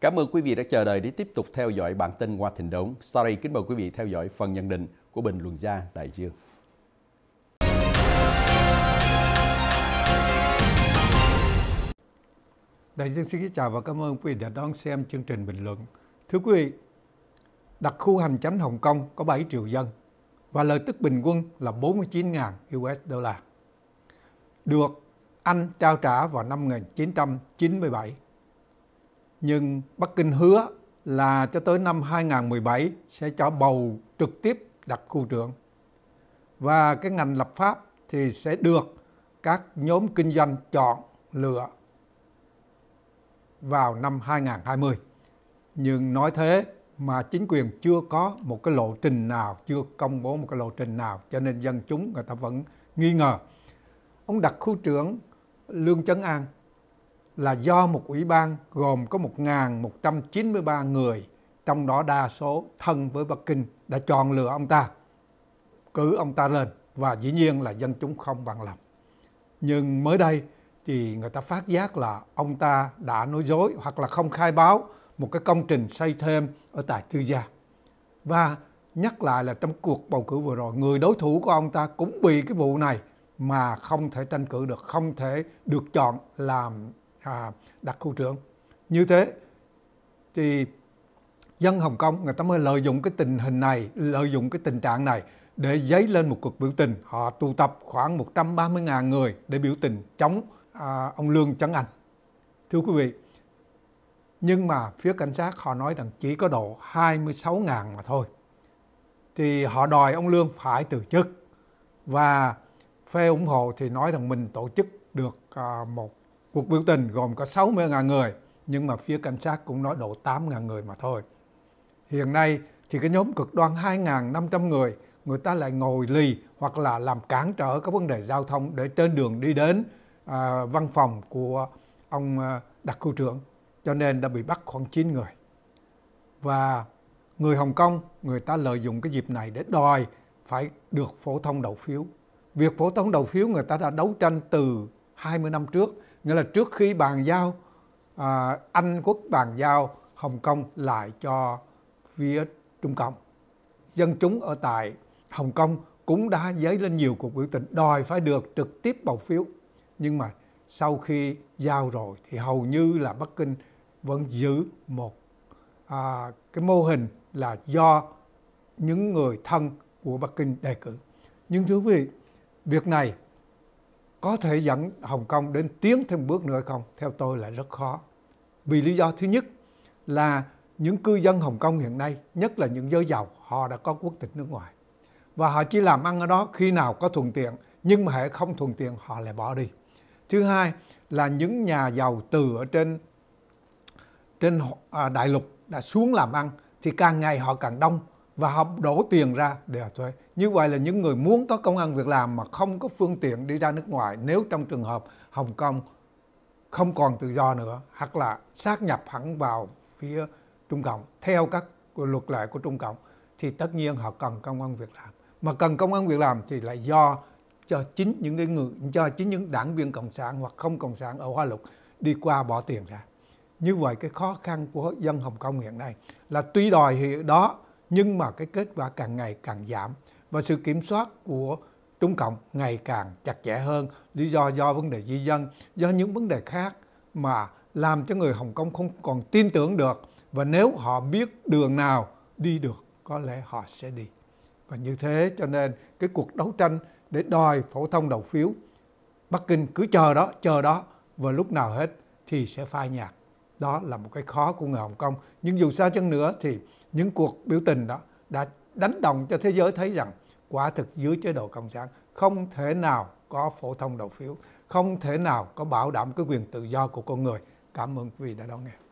Cảm ơn quý vị đã chờ đợi để tiếp tục theo dõi bản tin qua thịnh Đống. Sau đây kính mời quý vị theo dõi phần nhận định của Bình Luận Gia Đại Dương. Đại Dương xin kính chào và cảm ơn quý vị đã đón xem chương trình bình luận. Thưa quý vị, đặc khu hành chánh Hồng Kông có 7 triệu dân và lợi tức bình quân là 49.000 USD. Được Anh trao trả vào năm 1997 nhưng Bắc Kinh hứa là cho tới năm 2017 sẽ cho bầu trực tiếp đặc khu trưởng. Và cái ngành lập pháp thì sẽ được các nhóm kinh doanh chọn lựa vào năm 2020. Nhưng nói thế mà chính quyền chưa có một cái lộ trình nào, chưa công bố một cái lộ trình nào cho nên dân chúng người ta vẫn nghi ngờ. Ông đặc khu trưởng Lương Chấn An là do một ủy ban gồm có 1.193 người, trong đó đa số thân với Bắc Kinh đã chọn lựa ông ta, cử ông ta lên và dĩ nhiên là dân chúng không bằng lòng. Nhưng mới đây thì người ta phát giác là ông ta đã nói dối hoặc là không khai báo một cái công trình xây thêm ở tại tư gia. Và nhắc lại là trong cuộc bầu cử vừa rồi, người đối thủ của ông ta cũng bị cái vụ này mà không thể tranh cử được, không thể được chọn làm à, đặc khu trưởng như thế thì dân Hồng Kông người ta mới lợi dụng cái tình hình này lợi dụng cái tình trạng này để dấy lên một cuộc biểu tình họ tụ tập khoảng 130.000 người để biểu tình chống à, ông Lương Trấn Anh thưa quý vị nhưng mà phía cảnh sát họ nói rằng chỉ có độ 26.000 mà thôi thì họ đòi ông Lương phải từ chức và phe ủng hộ thì nói rằng mình tổ chức được à, một Cuộc biểu tình gồm có 60.000 người, nhưng mà phía cảnh sát cũng nói độ 8.000 người mà thôi. Hiện nay thì cái nhóm cực đoan 2.500 người, người ta lại ngồi lì hoặc là làm cản trở các vấn đề giao thông để trên đường đi đến à, văn phòng của ông à, đặc khu trưởng, cho nên đã bị bắt khoảng 9 người. Và người Hồng Kông, người ta lợi dụng cái dịp này để đòi phải được phổ thông đầu phiếu. Việc phổ thông đầu phiếu người ta đã đấu tranh từ 20 năm trước, nghĩa là trước khi bàn giao à, Anh quốc bàn giao Hồng Kông lại cho phía Trung Cộng. Dân chúng ở tại Hồng Kông cũng đã dấy lên nhiều cuộc biểu tình đòi phải được trực tiếp bầu phiếu. Nhưng mà sau khi giao rồi thì hầu như là Bắc Kinh vẫn giữ một à, cái mô hình là do những người thân của Bắc Kinh đề cử. Nhưng thưa quý vị, việc này có thể dẫn Hồng Kông đến tiến thêm bước nữa không? Theo tôi là rất khó. Vì lý do thứ nhất là những cư dân Hồng Kông hiện nay, nhất là những giới giàu, họ đã có quốc tịch nước ngoài. Và họ chỉ làm ăn ở đó khi nào có thuận tiện, nhưng mà hệ không thuận tiện họ lại bỏ đi. Thứ hai là những nhà giàu từ ở trên trên à, đại lục đã xuống làm ăn thì càng ngày họ càng đông và họ đổ tiền ra để họ thuê. Như vậy là những người muốn có công an việc làm mà không có phương tiện đi ra nước ngoài nếu trong trường hợp Hồng Kông không còn tự do nữa hoặc là sát nhập hẳn vào phía Trung Cộng theo các luật lệ của Trung Cộng thì tất nhiên họ cần công an việc làm. Mà cần công an việc làm thì lại do cho chính những cái người cho chính những đảng viên cộng sản hoặc không cộng sản ở Hoa Lục đi qua bỏ tiền ra. Như vậy cái khó khăn của dân Hồng Kông hiện nay là tuy đòi thì đó nhưng mà cái kết quả càng ngày càng giảm và sự kiểm soát của Trung Cộng ngày càng chặt chẽ hơn lý do do vấn đề di dân, do những vấn đề khác mà làm cho người Hồng Kông không còn tin tưởng được và nếu họ biết đường nào đi được có lẽ họ sẽ đi. Và như thế cho nên cái cuộc đấu tranh để đòi phổ thông đầu phiếu Bắc Kinh cứ chờ đó, chờ đó và lúc nào hết thì sẽ phai nhạt đó là một cái khó của người Hồng Kông nhưng dù sao chăng nữa thì những cuộc biểu tình đó đã đánh đồng cho thế giới thấy rằng quả thực dưới chế độ cộng sản không thể nào có phổ thông đầu phiếu không thể nào có bảo đảm cái quyền tự do của con người cảm ơn quý vị đã đón nghe